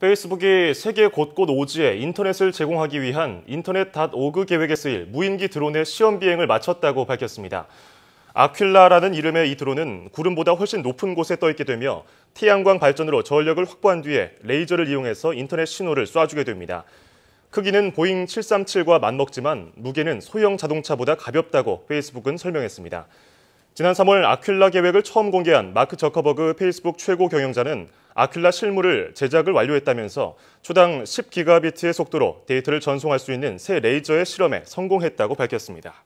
페이스북이 세계 곳곳 오지에 인터넷을 제공하기 위한 인터넷 닷 오그 계획에 쓰일 무인기 드론의 시험 비행을 마쳤다고 밝혔습니다. 아퀼라라는 이름의 이 드론은 구름보다 훨씬 높은 곳에 떠 있게 되며 태양광 발전으로 전력을 확보한 뒤에 레이저를 이용해서 인터넷 신호를 쏴주게 됩니다. 크기는 보잉 737과 맞먹지만 무게는 소형 자동차보다 가볍다고 페이스북은 설명했습니다. 지난 3월 아퀼라 계획을 처음 공개한 마크 저커버그 페이스북 최고 경영자는 아킬라 실물을 제작을 완료했다면서 초당 10기가비트의 속도로 데이터를 전송할 수 있는 새 레이저의 실험에 성공했다고 밝혔습니다.